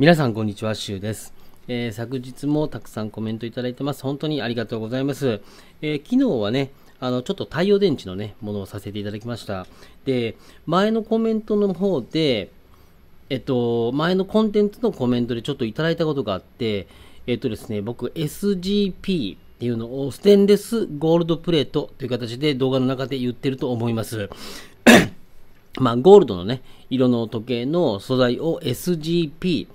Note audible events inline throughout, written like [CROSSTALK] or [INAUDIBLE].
皆さんこんにちは、シュウです。えー、昨日もたくさんコメントいただいてます。本当にありがとうございます。えー、昨日はね、あの、ちょっと太陽電池のね、ものをさせていただきました。で、前のコメントの方で、えっと、前のコンテンツのコメントでちょっといただいたことがあって、えっとですね、僕 SGP っていうのをステンレスゴールドプレートという形で動画の中で言ってると思います。[COUGHS] まあ、ゴールドのね、色の時計の素材を SGP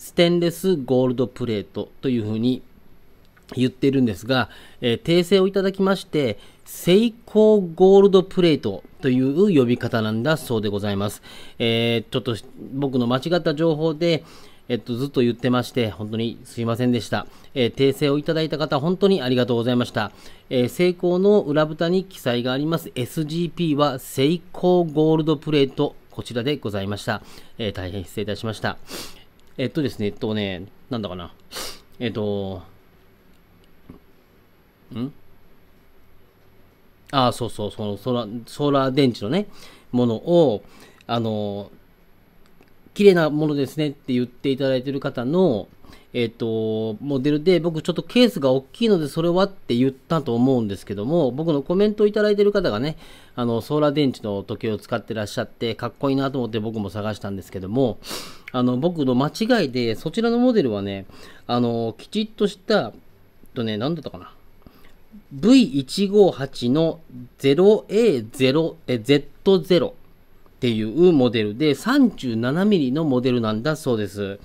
ステンレスゴールドプレートというふうに言ってるんですが、えー、訂正をいただきまして、セイコーゴールドプレートという呼び方なんだそうでございます。えー、ちょっと僕の間違った情報で、えっと、ずっと言ってまして、本当にすいませんでした。えー、訂正をいただいた方、本当にありがとうございました。えー、成功の裏蓋に記載があります SGP はセイコーゴールドプレート、こちらでございました。え大変失礼いたしました。えっとですね、えっとね、なんだかな。えっと、んああ、そうそう、そのソーラー電池のね、ものを、あの、綺麗なものですねって言っていただいてる方の、えっ、ー、と、モデルで、僕ちょっとケースが大きいので、それはって言ったと思うんですけども、僕のコメントをいただいてる方がね、あの、ソーラー電池の時計を使ってらっしゃって、かっこいいなと思って僕も探したんですけども、あの、僕の間違いで、そちらのモデルはね、あの、きちっとした、とね、何だったかな。V158 の 0A0、え、Z0。っていうモデルで、37ミリのモデルなんだそうです。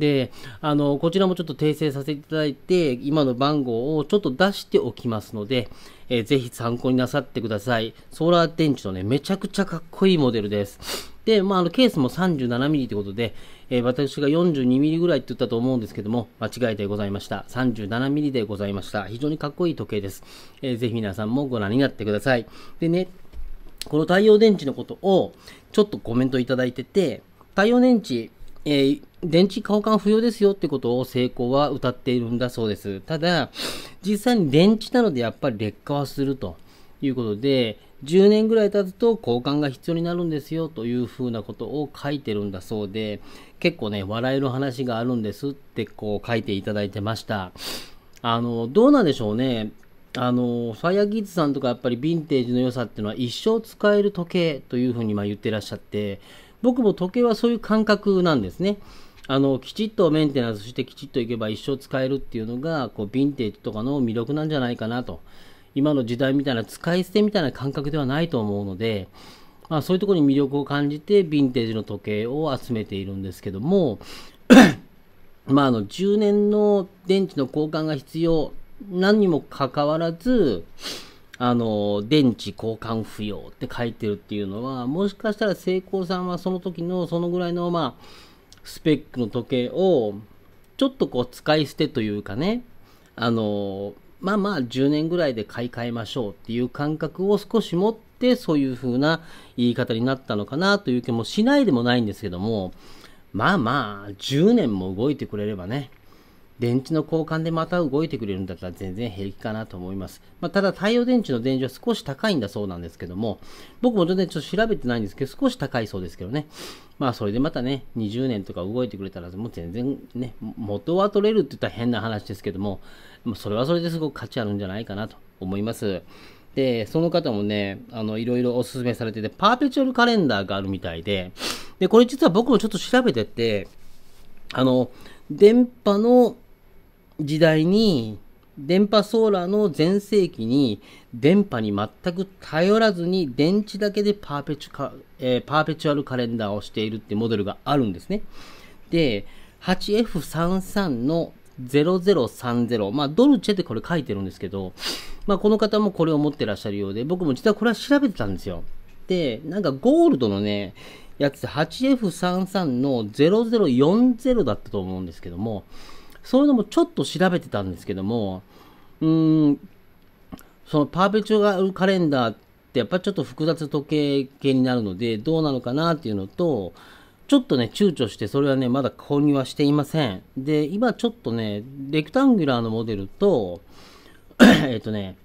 で、あの、こちらもちょっと訂正させていただいて、今の番号をちょっと出しておきますので、えー、ぜひ参考になさってください。ソーラー電池のね、めちゃくちゃかっこいいモデルです。で、まあ、あのケースも 37mm ということで、えー、私が 42mm ぐらいって言ったと思うんですけども、間違いでございました。37mm でございました。非常にかっこいい時計です。えー、ぜひ皆さんもご覧になってください。でね、この太陽電池のことをちょっとコメントいただいてて、太陽電池、えー、電池交換不要ですよってことを成功は歌っているんだそうです。ただ、実際に電池なのでやっぱり劣化はするということで、10年ぐらい経つと交換が必要になるんですよというふうなことを書いてるんだそうで、結構ね、笑える話があるんですってこう書いていただいてました。あの、どうなんでしょうね。あのファイヤーギーズさんとかやっぱりヴィンテージの良さっていうのは一生使える時計というふうにま言ってらっしゃって僕も時計はそういう感覚なんですねあのきちっとメンテナンスしてきちっといけば一生使えるっていうのがこうヴィンテージとかの魅力なんじゃないかなと今の時代みたいな使い捨てみたいな感覚ではないと思うので、まあ、そういうところに魅力を感じてヴィンテージの時計を集めているんですけども [CLEARS THROAT] まあ、あの10年の電池の交換が必要何にもかかわらず、あの、電池交換不要って書いてるっていうのは、もしかしたらセイコーさんはその時のそのぐらいの、まあ、スペックの時計を、ちょっとこう使い捨てというかね、あの、まあまあ10年ぐらいで買い替えましょうっていう感覚を少し持って、そういう風な言い方になったのかなという気もしないでもないんですけども、まあまあ10年も動いてくれればね、電池の交換でまた動いてくれるんだったら全然平気かなと思います。まあ、ただ、太陽電池の電池は少し高いんだそうなんですけども、僕も全然ちょっと調べてないんですけど、少し高いそうですけどね。まあ、それでまたね、20年とか動いてくれたら、もう全然ね、元は取れるって言ったら変な話ですけども、それはそれですごく価値あるんじゃないかなと思います。で、その方もね、あの、いろいろおすすめされてて、パーペチュアルカレンダーがあるみたいで、で、これ実は僕もちょっと調べてて、あの、電波の時代に電波ソーラーの全盛期に電波に全く頼らずに電池だけでパーペチュカ、えー、パーペチュアルカレンダーをしているってモデルがあるんですね。で、8F33 の0030、まあドルチェってこれ書いてるんですけど、まあこの方もこれを持ってらっしゃるようで、僕も実はこれは調べてたんですよ。で、なんかゴールドのね、やつ 8F33 の0040だったと思うんですけども、そういうのもちょっと調べてたんですけども、うん、そのパーペチュアルカレンダーってやっぱちょっと複雑時計系になるので、どうなのかなっていうのと、ちょっとね、躊躇して、それはね、まだ購入はしていません。で、今ちょっとね、レクタングラーのモデルと、[COUGHS] えっとね、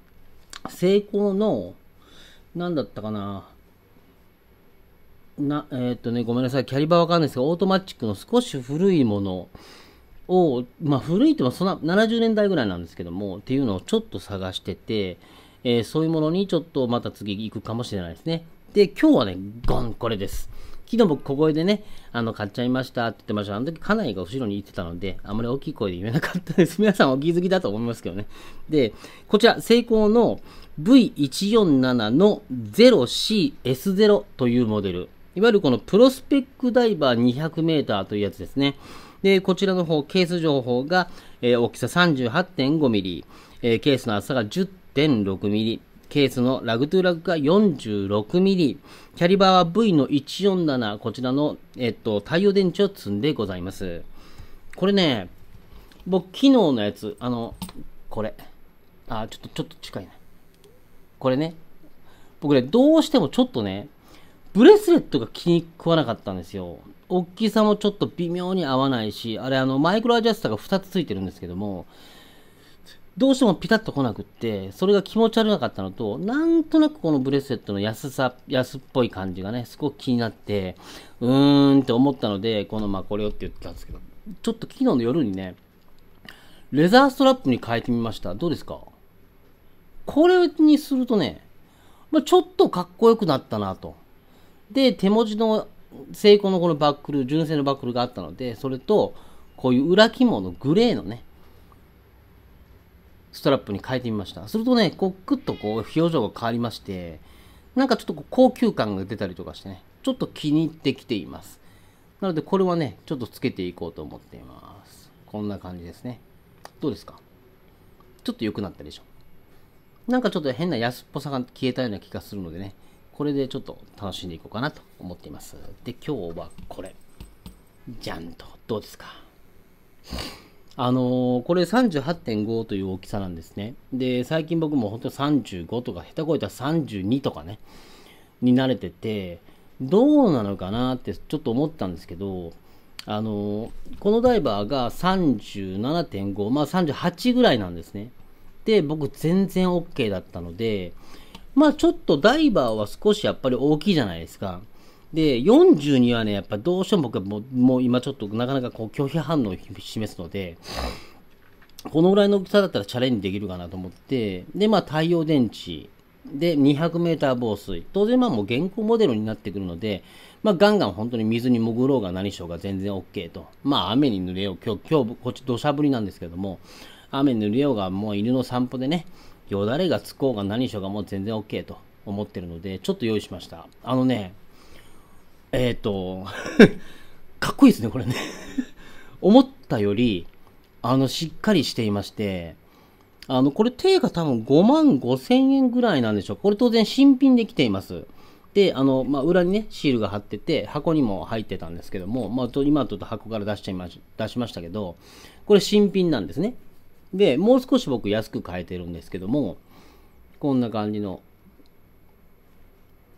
成功の、何だったかな、な、えっ、ー、とね、ごめんなさい、キャリバーわかんないですが、オートマチックの少し古いものを、まあ、古いとはそんな70年代ぐらいなんですけども、っていうのをちょっと探してて、えー、そういうものにちょっとまた次行くかもしれないですね。で、今日はね、ゴン、これです。昨日僕小声でね、あの、買っちゃいましたって言ってました。あの時家内が後ろに行ってたので、あまり大きい声で言えなかったです。[LAUGHS] 皆さんお気づきだと思いますけどね。で、こちら、セイコーの V147 の 0CS0 というモデル。いわゆるこのプロスペックダイバー 200m というやつですね。で、こちらの方、ケース情報が、えー、大きさ 38.5mm、えー、ケースの厚さが1 0 6ミリ、ケースのラグトゥーラグが4 6ミリ、キャリバーは V の147、こちらの、えっと、太陽電池を積んでございます。これね、僕、昨日のやつ、あの、これ。あ、ちょっと、ちょっと近いね。これね。僕ね、どうしてもちょっとね、ブレスレットが気に食わなかったんですよ。大きさもちょっと微妙に合わないし、あれ、あの、マイクロアジャスターが2つついてるんですけども、どうしてもピタッと来なくって、それが気持ち悪かったのと、なんとなくこのブレスレットの安さ、安っぽい感じがね、すごく気になって、うーんって思ったので、この、まあ、これをって言ったんですけど、ちょっと昨日の夜にね、レザーストラップに変えてみました。どうですかこれにするとね、まあ、ちょっとかっこよくなったなと。で、手文字の成功のこのバックル、純正のバックルがあったので、それと、こういう裏肝のグレーのね、ストラップに変えてみました。するとね、こう、くっとこう、表情が変わりまして、なんかちょっと高級感が出たりとかしてね、ちょっと気に入ってきています。なので、これはね、ちょっとつけていこうと思っています。こんな感じですね。どうですかちょっと良くなったでしょなんかちょっと変な安っぽさが消えたような気がするのでね、これでちょっと楽しんでいこうかなと思っています。で、今日はこれ。じゃんと。どうですかあのー、これ38.5という大きさなんですね。で、最近僕も本当35とか、下手こいたら32とかね、に慣れてて、どうなのかなってちょっと思ったんですけど、あのー、このダイバーが37.5、まあ38ぐらいなんですね。で、僕全然 OK だったので、まあちょっとダイバーは少しやっぱり大きいじゃないですか。で、4 2はね、やっぱどうしても僕はもうもう今ちょっとなかなかこう拒否反応を示すので、このぐらいの大きさだったらチャレンジできるかなと思って、で、まあ太陽電池、で、200メーター防水。当然まあもう現行モデルになってくるので、まあガンガン本当に水に潜ろうが何しようが全然 OK と。まあ雨に濡れよう。今日、今日、こっち土砂降りなんですけども、雨に濡れようがもう犬の散歩でね、よだれがつこうが何しようがもう全然 OK と思ってるので、ちょっと用意しました。あのね、えっ、ー、と、[LAUGHS] かっこいいですね、これね [LAUGHS] 思ったより、あの、しっかりしていまして、あの、これ定価多分5万5千円ぐらいなんでしょう。これ当然新品で来ています。で、あの、まあ、裏にね、シールが貼ってて、箱にも入ってたんですけども、まあ、今ちょっと箱から出しちゃいまし、出しましたけど、これ新品なんですね。で、もう少し僕安く買えてるんですけども、こんな感じの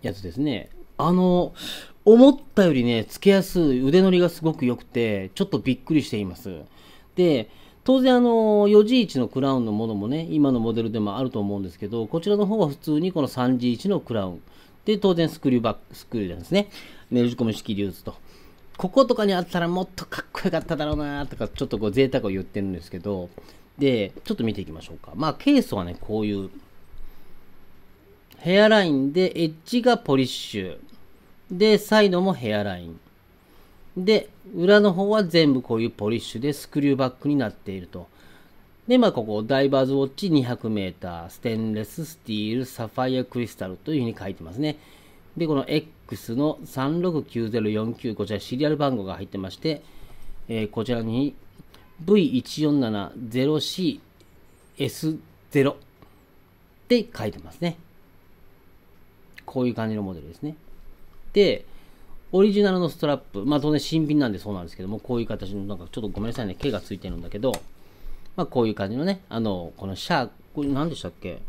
やつですね。あの、思ったよりね、つけやすい、腕乗りがすごく良くて、ちょっとびっくりしています。で、当然あの、4G1 のクラウンのものもね、今のモデルでもあると思うんですけど、こちらの方は普通にこの 3G1 のクラウン。で、当然スクリューバック、スクリューなんですね。ねじ込み式リューズと。こことかにあったらもっとかっこよかっただろうなとか、ちょっとこう贅沢を言ってるんですけど、で、ちょっと見ていきましょうか。まあ、ケースはね、こういう、ヘアラインで、エッジがポリッシュ。で、サイドもヘアライン。で、裏の方は全部こういうポリッシュでスクリューバックになっていると。で、まあ、ここ、ダイバーズウォッチ 200m、ステンレス、スティール、サファイア、クリスタルというふうに書いてますね。で、この X の369049、こちらシリアル番号が入ってまして、えー、こちらに V1470CS0 って書いてますね。こういう感じのモデルですね。で、オリジナルのストラップ、まあ当然新品なんでそうなんですけども、こういう形の、なんかちょっとごめんなさいね、毛がついてるんだけど、まあこういう感じのね、あの、このシャーク、これ何でしたっけ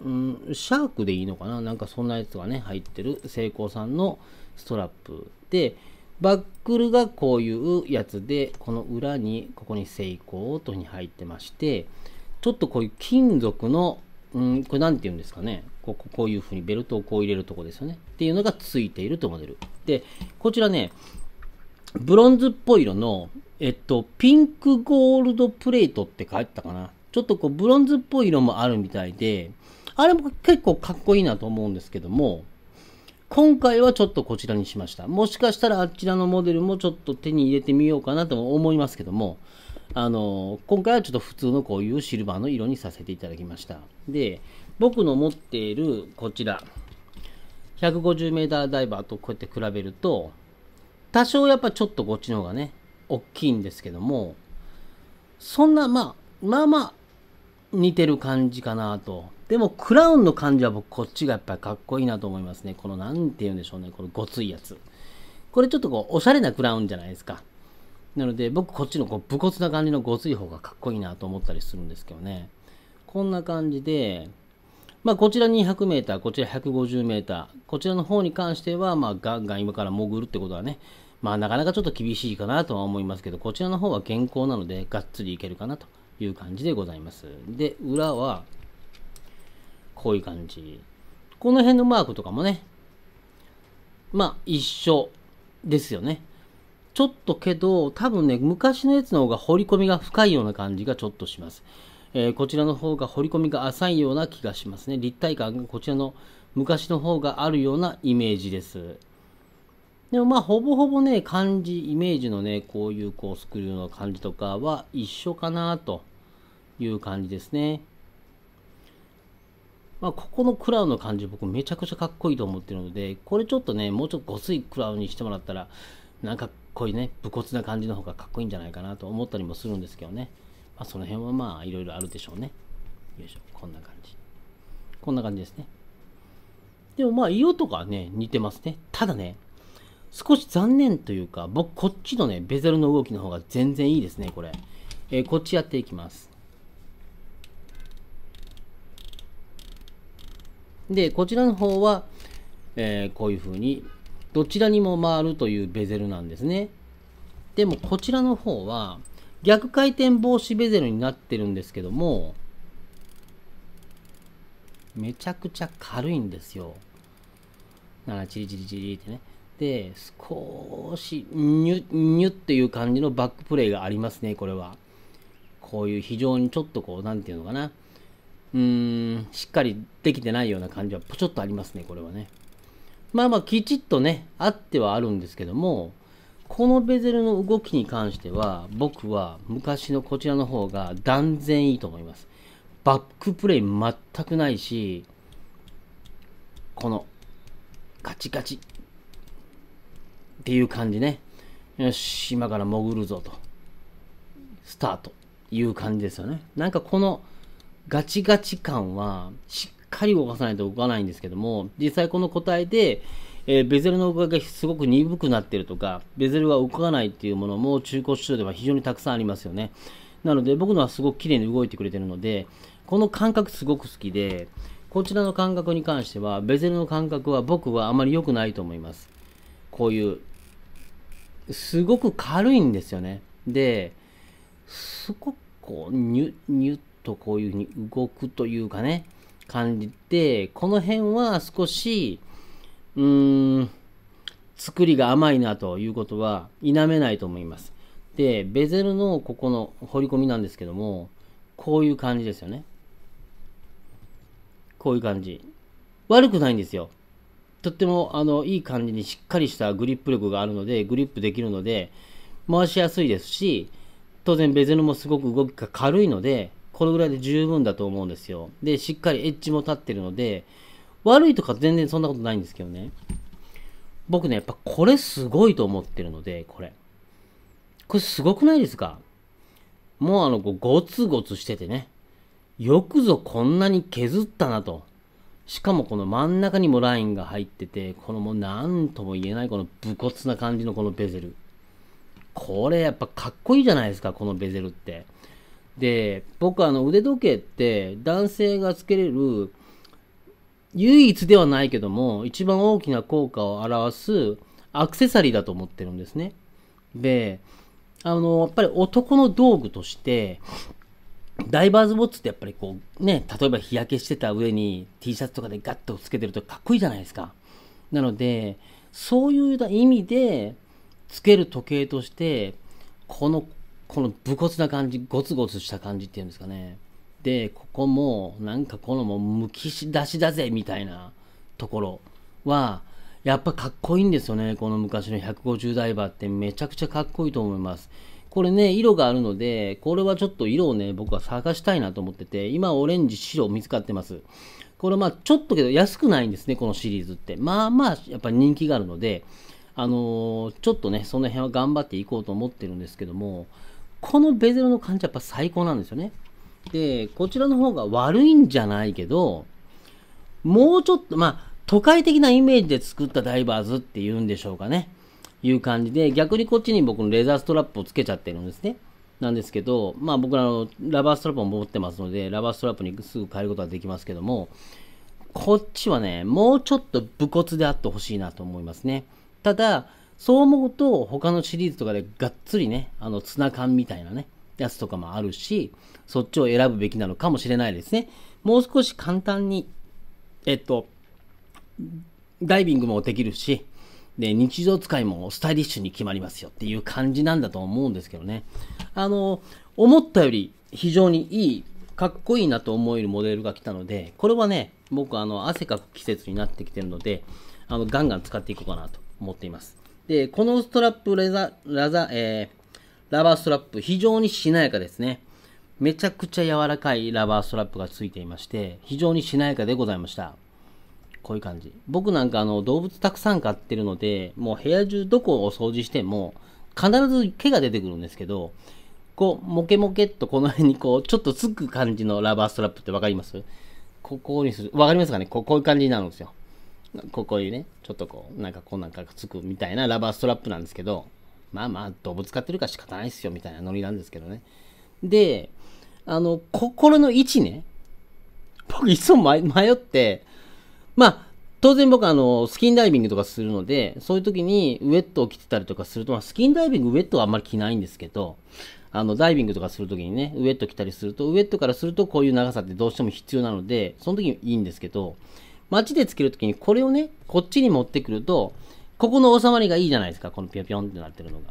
うん、シャークでいいのかななんかそんなやつがね、入ってるセイコーさんのストラップで、バックルがこういうやつで、この裏に、ここにセイコーとに入ってまして、ちょっとこういう金属の、うん、これ何て言うんですかね。こここういうふうにベルトをこう入れるとこですよね。っていうのがついているとモデル。で、こちらね、ブロンズっぽい色の、えっと、ピンクゴールドプレートって書いてたかな。ちょっとこう、ブロンズっぽい色もあるみたいで、あれも結構かっこいいなと思うんですけども、今回はちょっとこちらにしました。もしかしたらあちらのモデルもちょっと手に入れてみようかなと思いますけども、あの、今回はちょっと普通のこういうシルバーの色にさせていただきました。で、僕の持っているこちら、150m ダイバーとこうやって比べると、多少やっぱちょっとこっちの方がね、大きいんですけども、そんな、まあ、まあまあ、似てる感じかなと。でも、クラウンの感じは僕、こっちがやっぱりかっこいいなと思いますね。この、なんて言うんでしょうね。このごついやつ。これちょっとこう、おしゃれなクラウンじゃないですか。なので、僕、こっちのこう、武骨な感じのごつい方がかっこいいなと思ったりするんですけどね。こんな感じで、まあ、こちら 200m、こちら 150m、こちらの方に関しては、まあ、ガンガン今から潜るってことはね、まあ、なかなかちょっと厳しいかなとは思いますけど、こちらの方は健康なので、がっつりいけるかなという感じでございます。で、裏は、こういう感じ。この辺のマークとかもね、まあ、一緒ですよね。ちょっとけど、多分ね、昔のやつの方が彫り込みが深いような感じがちょっとします。えー、こちらの方が彫り込みが浅いような気がしますね。立体感がこちらの昔の方があるようなイメージです。でもまあほぼほぼね感じイメージのねこういうこうスクリューの感じとかは一緒かなという感じですね。まあ、ここのクラウンの感じ僕めちゃくちゃかっこいいと思ってるのでこれちょっとねもうちょっとごついクラウンにしてもらったらなんかこういうね武骨な感じの方がかっこいいんじゃないかなと思ったりもするんですけどね、まあ、その辺はまあいろいろあるでしょうねよいしょこんな感じこんな感じですねでもまあ色とかね似てますねただね少し残念というか、僕、こっちのね、ベゼルの動きの方が全然いいですね、これ。えー、こっちやっていきます。で、こちらの方は、えー、こういう風に、どちらにも回るというベゼルなんですね。でも、こちらの方は、逆回転防止ベゼルになってるんですけども、めちゃくちゃ軽いんですよ。なら、チリチリチリってね。で少しニュニュっていう感じのバックプレーがありますねこれはこういう非常にちょっとこう何て言うのかなうーんしっかりできてないような感じはポチョっとありますねこれはねまあまあきちっとねあってはあるんですけどもこのベゼルの動きに関しては僕は昔のこちらの方が断然いいと思いますバックプレイ全くないしこのカチカチっていう感じね。よし、今から潜るぞと。スタート。いう感じですよね。なんかこのガチガチ感はしっかり動かさないと動かないんですけども、実際この個体で、えー、ベゼルの動きがすごく鈍くなってるとか、ベゼルが動かないっていうものも中古市場では非常にたくさんありますよね。なので僕のはすごく綺麗に動いてくれてるので、この感覚すごく好きで、こちらの感覚に関しては、ベゼルの感覚は僕はあまり良くないと思います。こういうすごく軽いんですよね。で、すごくこう、ニュニュッとこういうふうに動くというかね、感じて、この辺は少し、うーん、作りが甘いなということは否めないと思います。で、ベゼルのここの彫り込みなんですけども、こういう感じですよね。こういう感じ。悪くないんですよ。とってもあのいい感じにしっかりしたグリップ力があるので、グリップできるので、回しやすいですし、当然ベゼルもすごく動きが軽いので、このぐらいで十分だと思うんですよ。で、しっかりエッジも立ってるので、悪いとか全然そんなことないんですけどね。僕ね、やっぱこれすごいと思ってるので、これ。これすごくないですかもうあの、ゴツゴツしててね。よくぞこんなに削ったなと。しかもこの真ん中にもラインが入ってて、このもう何とも言えないこの武骨な感じのこのベゼル。これやっぱかっこいいじゃないですか、このベゼルって。で、僕あの腕時計って男性がつけれる唯一ではないけども、一番大きな効果を表すアクセサリーだと思ってるんですね。で、あの、やっぱり男の道具として、ダイバーズウォッチってやっぱりこうね、例えば日焼けしてた上に T シャツとかでガッとつけてるとかっこいいじゃないですか。なので、そういう意味でつける時計として、この、この武骨な感じ、ゴツゴツした感じっていうんですかね。で、ここも、なんかこのもうむき出しだぜみたいなところは、やっぱかっこいいんですよね。この昔の150ダイバーってめちゃくちゃかっこいいと思います。これね、色があるので、これはちょっと色をね、僕は探したいなと思ってて、今オレンジ、白見つかってます。これまあちょっとけど安くないんですね、このシリーズって。まあまあ、やっぱり人気があるので、あのー、ちょっとね、その辺は頑張っていこうと思ってるんですけども、このベゼルの感じはやっぱ最高なんですよね。で、こちらの方が悪いんじゃないけど、もうちょっと、まあ、都会的なイメージで作ったダイバーズっていうんでしょうかね。いう感じで、逆にこっちに僕のレザーストラップをつけちゃってるんですね。なんですけど、まあ僕らのラバーストラップも持ってますので、ラバーストラップにすぐ変えることはできますけども、こっちはね、もうちょっと武骨であってほしいなと思いますね。ただ、そう思うと他のシリーズとかでがっつりね、あのツナ缶みたいなね、やつとかもあるし、そっちを選ぶべきなのかもしれないですね。もう少し簡単に、えっと、ダイビングもできるし、で、日常使いもスタイリッシュに決まりますよっていう感じなんだと思うんですけどね。あの、思ったより非常にいい、かっこいいなと思えるモデルが来たので、これはね、僕あの、汗かく季節になってきてるので、あの、ガンガン使っていこうかなと思っています。で、このストラップレザ、ラザ、えー、ラバーストラップ、非常にしなやかですね。めちゃくちゃ柔らかいラバーストラップがついていまして、非常にしなやかでございました。こういう感じ。僕なんかあの動物たくさん飼ってるので、もう部屋中どこを掃除しても、必ず毛が出てくるんですけど、こう、モケモケっとこの辺にこう、[LAUGHS] ちょっとつく感じのラバーストラップってわかりますここにする。わかりますかねここういう感じになるんですよ。ここにね、ちょっとこう、なんかこうなんかつくみたいなラバーストラップなんですけど、まあまあ、動物飼ってるか仕方ないっすよ、みたいなノリなんですけどね。で、あの、心の位置ね。僕いつも迷って、まあ、当然僕あの、スキンダイビングとかするので、そういう時にウェットを着てたりとかすると、まあ、スキンダイビングウェットはあんまり着ないんですけど、あの、ダイビングとかするときにね、ウェット着たりすると、ウェットからするとこういう長さってどうしても必要なので、その時にいいんですけど、街でつけるときにこれをね、こっちに持ってくると、ここの収まりがいいじゃないですか、このピョピョンってなってるのが。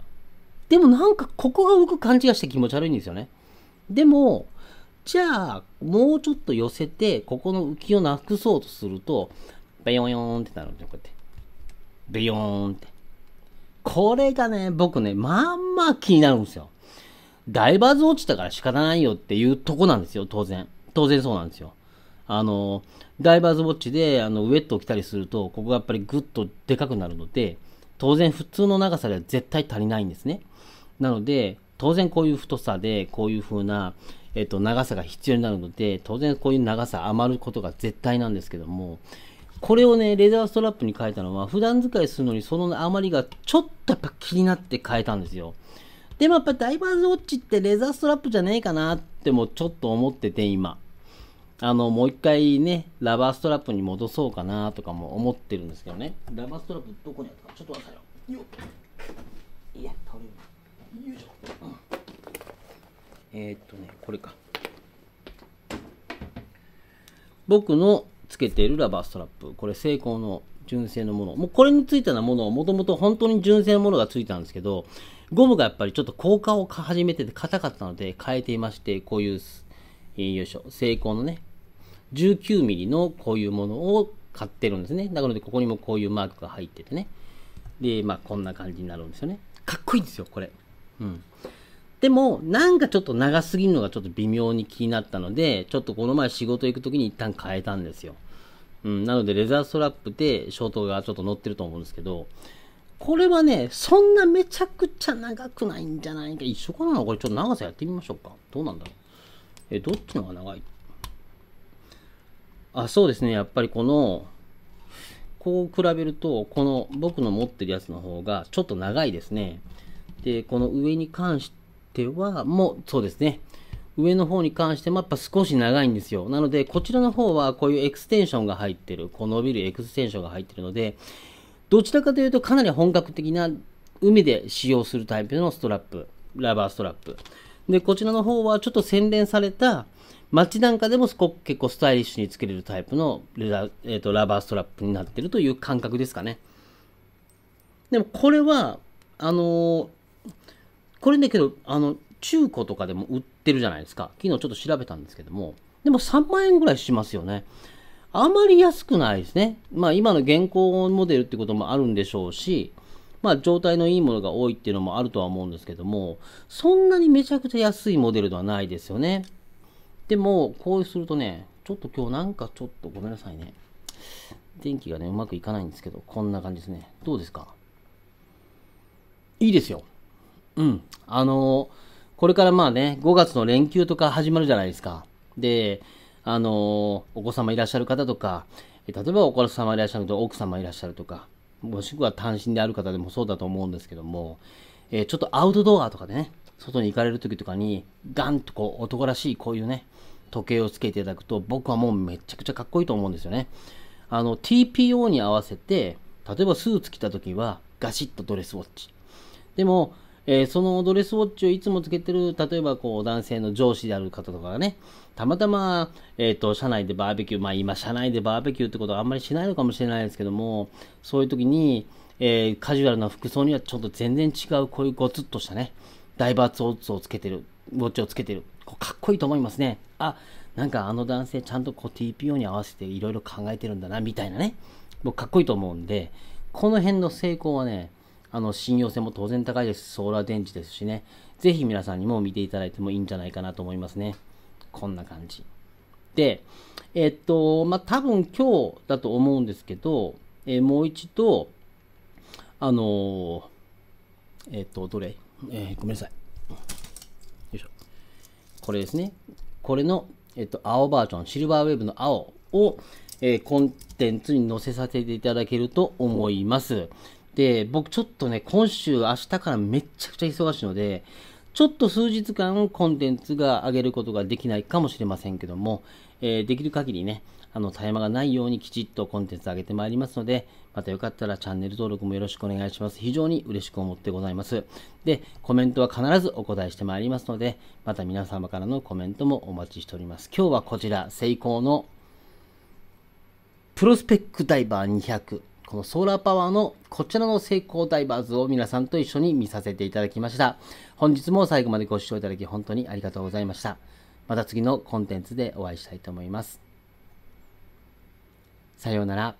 でもなんかここが動く感じがして気持ち悪いんですよね。でも、じゃあ、もうちょっと寄せて、ここの浮きをなくそうとすると、ベヨヨーンってなるんだよ、こうやって。ベヨーンって。これがね、僕ね、まんま気になるんですよ。ダイバーズ落ちたから仕方ないよっていうとこなんですよ、当然。当然そうなんですよ。あの、ダイバーズウォッチで、あの、ウェットを着たりすると、ここがやっぱりグッとでかくなるので、当然普通の長さでは絶対足りないんですね。なので、当然こういう太さで、こういう風な、えっと、長さが必要になるので、当然こういう長さ余ることが絶対なんですけども、これをね、レザーストラップに変えたのは、普段使いするのにその余りがちょっとやっぱ気になって変えたんですよ。でもやっぱダイバーズウォッチってレザーストラップじゃねえかなってもちょっと思ってて今。あの、もう一回ね、ラバーストラップに戻そうかなとかも思ってるんですけどね。ラバーストラップどこにあるかちょっと待ってよ。よっ。いや、倒れる。えー、っとね、これか。僕のつけているラバーストラップ。これ、セイコーの純正のもの。もうこれについてのものをもともと本当に純正のものがついたんですけど、ゴムがやっぱりちょっと硬化を始めてて硬かったので変えていまして、こういう、よいしょ、セイコーのね、19ミリのこういうものを買ってるんですね。なので、ここにもこういうマークが入っててね。で、まあ、こんな感じになるんですよね。かっこいいんですよ、これ。うん。でも、なんかちょっと長すぎるのがちょっと微妙に気になったので、ちょっとこの前仕事行くときに一旦変えたんですよ。うん、なのでレザーストラップでショートがちょっと乗ってると思うんですけど、これはね、そんなめちゃくちゃ長くないんじゃないか。一緒かなこれちょっと長さやってみましょうか。どうなんだろう。え、どっちのが長いあ、そうですね。やっぱりこの、こう比べると、この僕の持ってるやつの方がちょっと長いですね。で、この上に関してては、もうそうですね。上の方に関してもやっぱ少し長いんですよ。なので、こちらの方はこういうエクステンションが入ってる、このビルエクステンションが入ってるので、どちらかというとかなり本格的な海で使用するタイプのストラップ、ラバーストラップ。で、こちらの方はちょっと洗練された、街なんかでもすごく結構スタイリッシュにつけれるタイプのレラ,、えーと、とラバーストラップになってるという感覚ですかね。でもこれは、あのーこれね、けど、あの、中古とかでも売ってるじゃないですか。昨日ちょっと調べたんですけども、でも3万円ぐらいしますよね。あまり安くないですね。まあ今の現行モデルってこともあるんでしょうし、まあ状態のいいものが多いっていうのもあるとは思うんですけども、そんなにめちゃくちゃ安いモデルではないですよね。でも、こうするとね、ちょっと今日なんかちょっとごめんなさいね。電気がね、うまくいかないんですけど、こんな感じですね。どうですかいいですよ。うん。あの、これからまあね、5月の連休とか始まるじゃないですか。で、あの、お子様いらっしゃる方とか、例えばお子様いらっしゃると奥様いらっしゃるとか、もしくは単身である方でもそうだと思うんですけども、えー、ちょっとアウトドアとかでね、外に行かれる時とかに、ガンとこう男らしいこういうね、時計をつけていただくと、僕はもうめちゃくちゃかっこいいと思うんですよね。あの、TPO に合わせて、例えばスーツ着た時はガシッとドレスウォッチ。でも、えー、そのドレスウォッチをいつもつけてる、例えばこう男性の上司である方とかがね、たまたま、えっ、ー、と、社内でバーベキュー、まあ今社内でバーベキューってことはあんまりしないのかもしれないですけども、そういう時に、えー、カジュアルな服装にはちょっと全然違う、こういうゴツッとしたね、ダイバーツウォッチをつけてる、ウォッチをつけてる、こうかっこいいと思いますね。あ、なんかあの男性ちゃんとこう TPO に合わせていろいろ考えてるんだな、みたいなね。僕かっこいいと思うんで、この辺の成功はね、あの、信用性も当然高いです。ソーラー電池ですしね。ぜひ皆さんにも見ていただいてもいいんじゃないかなと思いますね。こんな感じ。で、えっと、まあ、多分今日だと思うんですけど、えー、もう一度、あのー、えっと、どれえー、ごめんなさい。よいしょ。これですね。これの、えっと、青バージョン、シルバーウェーブの青を、えコンテンツに載せさせていただけると思います。で、僕ちょっとね、今週、明日からめっちゃくちゃ忙しいので、ちょっと数日間コンテンツが上げることができないかもしれませんけども、えー、できる限りね、あの、絶え間がないようにきちっとコンテンツ上げてまいりますので、またよかったらチャンネル登録もよろしくお願いします。非常に嬉しく思ってございます。で、コメントは必ずお答えしてまいりますので、また皆様からのコメントもお待ちしております。今日はこちら、セイコーのプロスペックダイバー200。このソーラーパワーのこちらの成功ダイバーズを皆さんと一緒に見させていただきました。本日も最後までご視聴いただき本当にありがとうございました。また次のコンテンツでお会いしたいと思います。さようなら。